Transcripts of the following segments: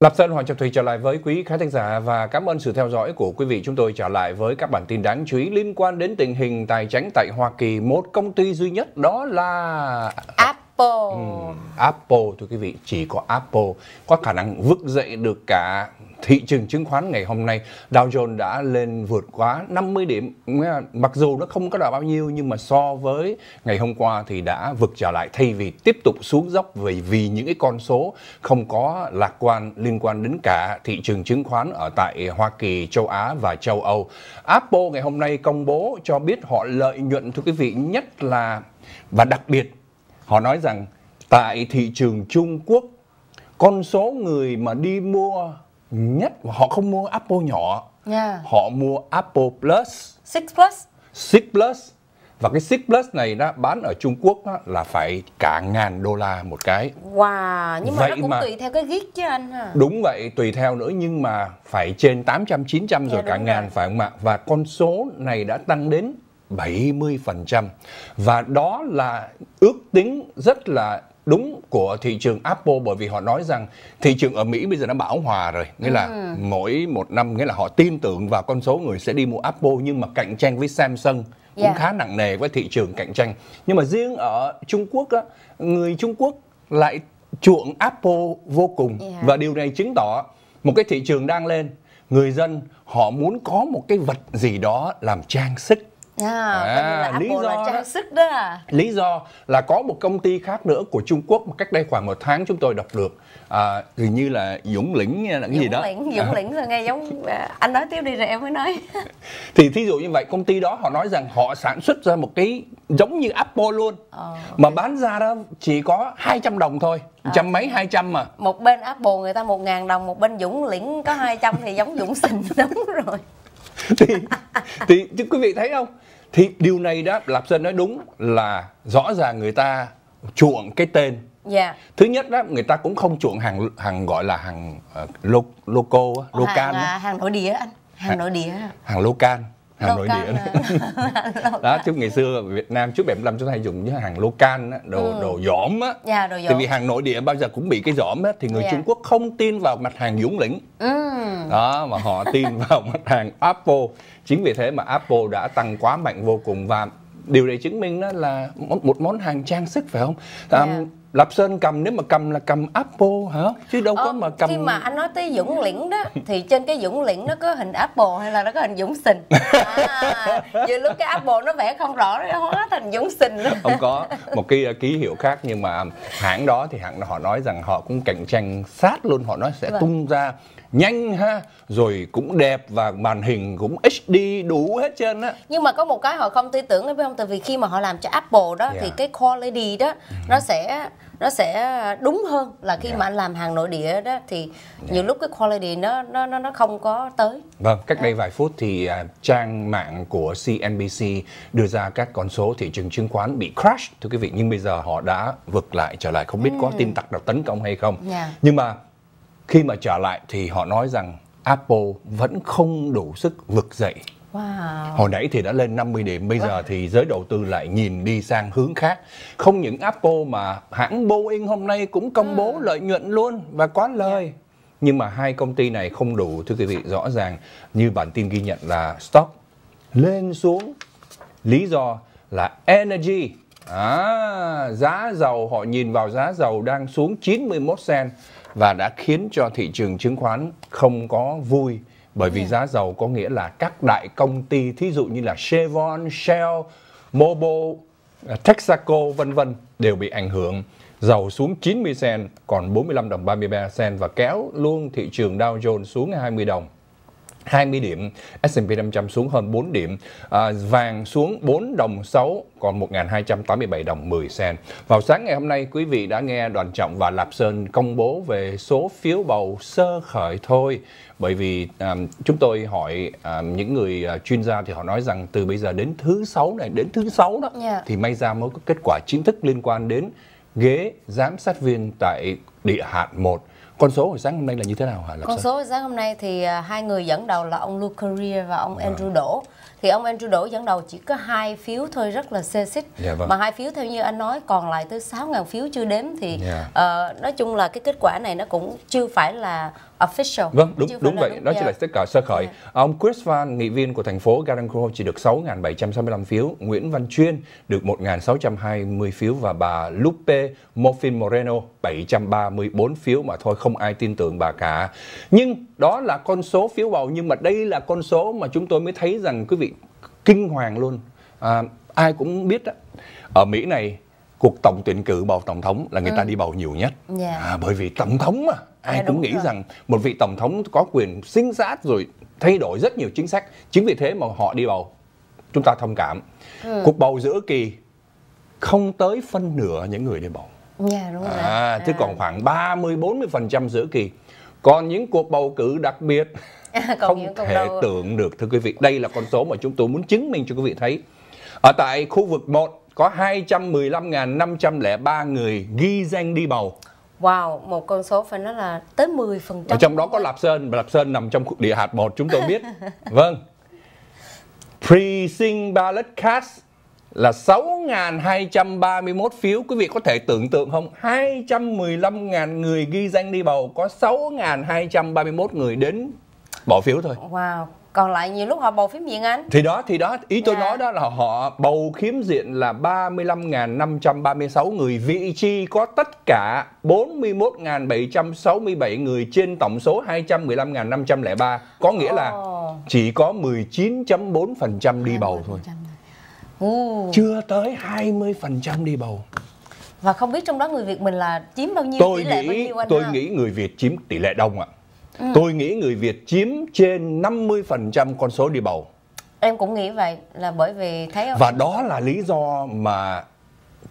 Lập Sơn Hoàng Trọng Thủy trở lại với quý khán thính giả và cảm ơn sự theo dõi của quý vị. Chúng tôi trở lại với các bản tin đáng chú ý liên quan đến tình hình tài chính tại Hoa Kỳ. Một công ty duy nhất đó là... Apple. Ừ, Apple, thưa quý vị, chỉ có Apple có khả năng vực dậy được cả thị trường chứng khoán ngày hôm nay Dow Jones đã lên vượt quá 50 điểm mặc dù nó không có là bao nhiêu nhưng mà so với ngày hôm qua thì đã vực trở lại thay vì tiếp tục xuống dốc vì vì những cái con số không có lạc quan liên quan đến cả thị trường chứng khoán ở tại Hoa Kỳ, châu Á và châu Âu. Apple ngày hôm nay công bố cho biết họ lợi nhuận thưa quý vị nhất là và đặc biệt họ nói rằng tại thị trường Trung Quốc con số người mà đi mua nhất và họ không mua Apple nhỏ yeah. họ mua Apple Plus 6 Plus 6 Plus và cái 6 Plus này đó bán ở Trung Quốc đó, là phải cả ngàn đô la một cái. Wow, nhưng mà vậy nó cũng mà, tùy theo cái gig chứ anh hả? Đúng vậy, tùy theo nữa nhưng mà phải trên 800 900 rồi yeah, cả ngàn rồi. phải không ạ? Và con số này đã tăng đến 70% và đó là ước tính rất là đúng của thị trường Apple bởi vì họ nói rằng thị trường ở Mỹ bây giờ nó bão hòa rồi nghĩa là ừ. mỗi một năm nghĩa là họ tin tưởng vào con số người sẽ đi mua Apple nhưng mà cạnh tranh với Samsung cũng yeah. Dạ. khá nặng nề với thị trường cạnh tranh nhưng mà riêng ở Trung Quốc á, người Trung Quốc lại chuộng Apple vô cùng yeah. Dạ. và điều này chứng tỏ một cái thị trường đang lên người dân họ muốn có một cái vật gì đó làm trang sức À, à, lý do là trang sức đó à. Lý do là có một công ty khác nữa của Trung Quốc mà cách đây khoảng một tháng chúng tôi đọc được à, gần như là Dũng Lĩnh là cái Dũng gì đó. Lĩnh, à. Dũng Lĩnh là nghe giống anh nói tiếp đi rồi em mới nói. Thì thí dụ như vậy công ty đó họ nói rằng họ sản xuất ra một cái giống như Apple luôn ờ, mà okay. bán ra đó chỉ có 200 đồng thôi à. trăm mấy hai trăm mà một bên Apple người ta một ngàn đồng một bên Dũng Lĩnh có 200 thì giống Dũng Sình đúng rồi thì thì chứ quý vị thấy không thì điều này đó lạp sơn nói đúng là rõ ràng người ta chuộng cái tên Yeah. Dạ. Thứ nhất đó người ta cũng không chuộng hàng hàng gọi là hàng uh, lo, loco local hàng, uh, hàng nội địa anh hàng nội địa hàng local hàng nội địa nữa đó chứ ngày xưa Việt Nam trước 75 chúng ta hay dùng những hàng local á, đồ ừ. đồ dỏm á yeah, dạ, đồ vì hàng nội địa bao giờ cũng bị cái dỏm á thì người yeah. Dạ. Trung Quốc không tin vào mặt hàng Dũng lĩnh ừ. đó mà họ tin vào mặt hàng Apple chính vì thế mà Apple đã tăng quá mạnh vô cùng và điều để chứng minh đó là một món hàng trang sức phải không um, yeah. Dạ. Sơn cầm nếu mà cầm là cầm Apple hả? Chứ đâu ờ, có mà cầm Khi mà anh nói tới Dũng Liễn đó thì trên cái Dũng Liễn nó có hình Apple hay là nó có hình Dũng Sình? À, vừa lúc cái Apple nó vẽ không rõ nó hóa thành Dũng Sình Không có, một cái uh, ký hiệu khác nhưng mà um, hãng đó thì hãng họ nói rằng họ cũng cạnh tranh sát luôn, họ nói sẽ vâng. tung ra nhanh ha rồi cũng đẹp và màn hình cũng HD đủ hết trơn á nhưng mà có một cái họ không tư tưởng đấy không tại vì khi mà họ làm cho Apple đó yeah. thì dạ. cái quality đó ừ. nó sẽ nó sẽ đúng hơn là khi yeah. Dạ. mà anh làm hàng nội địa đó thì yeah. Dạ. nhiều lúc cái quality nó nó nó nó không có tới. Vâng, cách đây vài phút thì à, trang mạng của CNBC đưa ra các con số thị trường chứng khoán bị crash thưa quý vị nhưng bây giờ họ đã vượt lại trở lại không biết ừ. có tin tặc nào tấn công hay không. Yeah. Nhưng mà khi mà trở lại thì họ nói rằng Apple vẫn không đủ sức vực dậy. Wow. Hồi nãy thì đã lên 50 điểm, bây giờ thì giới đầu tư lại nhìn đi sang hướng khác. Không những Apple mà hãng Boeing hôm nay cũng công bố ừ. lợi nhuận luôn và quá lời. Dạ. Nhưng mà hai công ty này không đủ thưa quý vị, rõ ràng như bản tin ghi nhận là stock lên xuống. Lý do là energy À, giá dầu họ nhìn vào giá dầu đang xuống 91 sen và đã khiến cho thị trường chứng khoán không có vui bởi vì yeah. Dạ. giá dầu có nghĩa là các đại công ty thí dụ như là Chevron, Shell, Mobil, à, Texaco vân vân đều bị ảnh hưởng. Dầu xuống 90 sen còn 45 đồng 33 sen và kéo luôn thị trường Dow Jones xuống 20 đồng. 20 điểm, S&P 500 xuống hơn 4 điểm, à, vàng xuống 4 đồng 6 còn 1.287 đồng 10 sen. Vào sáng ngày hôm nay, quý vị đã nghe Đoàn Trọng và Lạp Sơn công bố về số phiếu bầu sơ khởi thôi. Bởi vì à, chúng tôi hỏi à, những người à, chuyên gia thì họ nói rằng từ bây giờ đến thứ sáu này, đến thứ sáu đó yeah. Dạ. thì may ra mới có kết quả chính thức liên quan đến ghế giám sát viên tại địa hạt 1 con số hồi sáng hôm nay là như thế nào hả Lập Con Sơn? số hồi sáng hôm nay thì à, hai người dẫn đầu là ông Luke Career và ông vâng. Andrew à. Thì ông Andrew Đỗ dẫn đầu chỉ có hai phiếu thôi rất là xê xích. Dạ, vâng. Mà hai phiếu theo như anh nói còn lại tới 6.000 phiếu chưa đếm thì yeah. Dạ. uh, ờ, nói chung là cái kết quả này nó cũng chưa phải là official. Vâng, đúng đúng, vậy, đúng, đó yeah. là tất cả sơ khởi. Yeah. À, ông Chris Van, nghị viên của thành phố Garanco chỉ được 6.765 phiếu, Nguyễn Văn Chuyên được 1.620 phiếu và bà Lupe Mofin Moreno 734 phiếu mà thôi không ai tin tưởng bà cả. Nhưng đó là con số phiếu bầu nhưng mà đây là con số mà chúng tôi mới thấy rằng quý vị kinh hoàng luôn. À, ai cũng biết đó. Ở Mỹ này cuộc tổng tuyển cử bầu tổng thống là người ừ. ta đi bầu nhiều nhất yeah. Dạ. à, bởi vì tổng thống mà ai yeah, dạ, cũng nghĩ rồi. rằng một vị tổng thống có quyền sinh sát rồi thay đổi rất nhiều chính sách chính vì thế mà họ đi bầu chúng ta thông cảm ừ. cuộc bầu giữa kỳ không tới phân nửa những người đi bầu yeah, dạ, đúng rồi. À, chứ à. còn khoảng 30 40 phần trăm giữa kỳ còn những cuộc bầu cử đặc biệt không thể đâu. tưởng được thưa quý vị đây là con số mà chúng tôi muốn chứng minh cho quý vị thấy ở tại khu vực 1 có 215.503 người ghi danh đi bầu. Wow, một con số phải nói là tới 10%. Ở trong đó có Lạp Sơn, và Lạp Sơn nằm trong địa hạt 1 chúng tôi biết. vâng. Precinct ballot cast là 6.231 phiếu. Quý vị có thể tưởng tượng không? 215.000 người ghi danh đi bầu, có 6.231 người đến bỏ phiếu thôi. Wow, còn lại nhiều lúc họ bầu phiếm diện anh thì đó thì đó ý tôi dạ. nói đó là họ bầu khiếm diện là 35.536 người vị chi có tất cả 41.767 người trên tổng số 215.503 có nghĩa oh. là chỉ có 19.4% đi bầu thôi ừ. chưa tới 20% đi bầu và không biết trong đó người Việt mình là chiếm bao nhiêu tôi tỷ lệ nghĩ, bao nhiêu anh tôi ha? nghĩ người Việt chiếm tỷ lệ đông ạ à Ừ. tôi nghĩ người Việt chiếm trên 50% con số đi bầu em cũng nghĩ vậy là bởi vì thấy và đó là lý do mà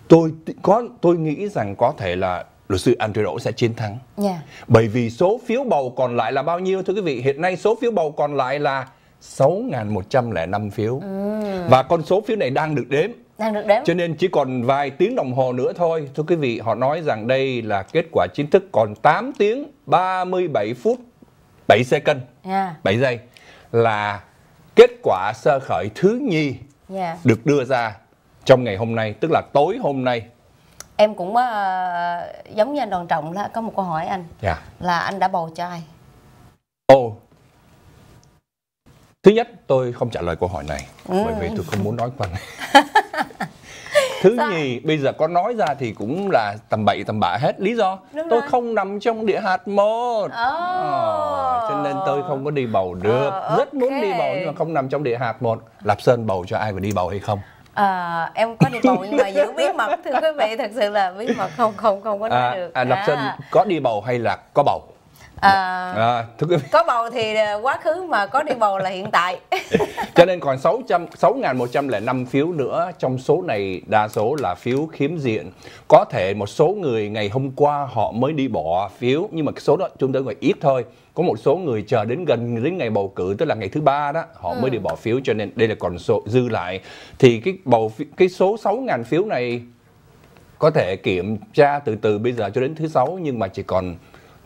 tôi có tôi nghĩ rằng có thể là luật sư Andrew Đỗ sẽ chiến thắng yeah. Dạ. bởi vì số phiếu bầu còn lại là bao nhiêu thưa quý vị hiện nay số phiếu bầu còn lại là 6.105 phiếu ừ. và con số phiếu này đang được đếm đang được đếm cho nên chỉ còn vài tiếng đồng hồ nữa thôi thưa quý vị họ nói rằng đây là kết quả chính thức còn 8 tiếng 37 phút 7 second yeah. 7 giây là kết quả sơ khởi thứ nhi yeah. được đưa ra trong ngày hôm nay tức là tối hôm nay em cũng uh, giống như anh đoàn trọng là có một câu hỏi anh yeah. Dạ. là anh đã bầu cho ai ồ oh. thứ nhất tôi không trả lời câu hỏi này ừ. bởi vì ừ. tôi không muốn nói quanh thứ dạ. nhì bây giờ có nói ra thì cũng là tầm bậy tầm bạ hết lý do Đúng tôi rồi. không nằm trong địa hạt một oh. oh, cho nên tôi không có đi bầu được oh, ờ, okay. Ờ, rất muốn đi bầu nhưng mà không nằm trong địa hạt một lạp sơn bầu cho ai và đi bầu hay không À, em có đi bầu nhưng mà giữ bí mật thưa quý vị thật sự là bí mật không không không có nói à, được à, lập à. sơn có đi bầu hay là có bầu à, à, thưa quý vị. có bầu thì à, quá khứ mà có đi bầu là hiện tại cho nên còn 600 6.105 phiếu nữa trong số này đa số là phiếu khiếm diện có thể một số người ngày hôm qua họ mới đi bỏ phiếu nhưng mà số đó chúng tôi gọi ít thôi có một số người chờ đến gần đến ngày bầu cử tức là ngày thứ ba đó họ ừ. mới đi ừ. bỏ phiếu cho nên đây là còn số dư lại thì cái bầu cái số 6.000 phiếu này có thể kiểm tra từ từ bây giờ cho đến thứ sáu nhưng mà chỉ còn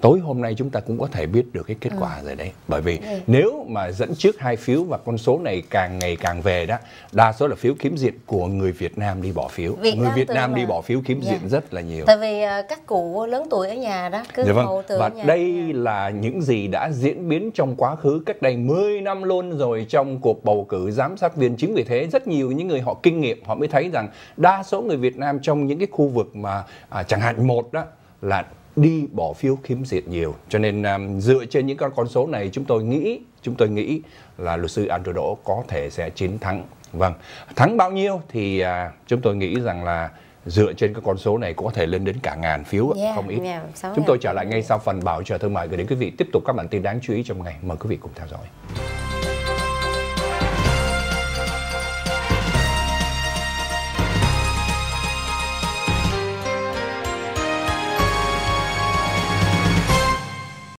tối hôm nay chúng ta cũng có thể biết được cái kết ừ. quả ừ. rồi đấy bởi vì ừ. nếu mà dẫn trước hai phiếu và con số này càng ngày càng về đó đa số là phiếu kiếm diện của người Việt Nam đi bỏ phiếu Việt người Việt Nam đi bỏ phiếu kiếm dạ. diện rất là nhiều tại vì à, các cụ lớn tuổi ở nhà đó cứ dạ vâng. từ và nhà đây nhà. là những gì đã diễn biến trong quá khứ cách đây 10 năm luôn rồi trong cuộc bầu cử giám sát viên chính vì thế rất nhiều những người họ kinh nghiệm họ mới thấy rằng đa số người Việt Nam trong những cái khu vực mà à, chẳng hạn một đó là đi bỏ phiếu khiếm diện nhiều cho nên um, dựa trên những con con số này chúng tôi nghĩ chúng tôi nghĩ là luật sư Andrew Đỗ có thể sẽ chiến thắng vâng thắng bao nhiêu thì uh, chúng tôi nghĩ rằng là dựa trên các con số này có thể lên đến cả ngàn phiếu yeah, không ít yeah, chúng tôi trở lại ngay sau phần bảo trợ thương mại gửi đến quý vị tiếp tục các bản tin đáng chú ý trong ngày mời quý vị cùng theo dõi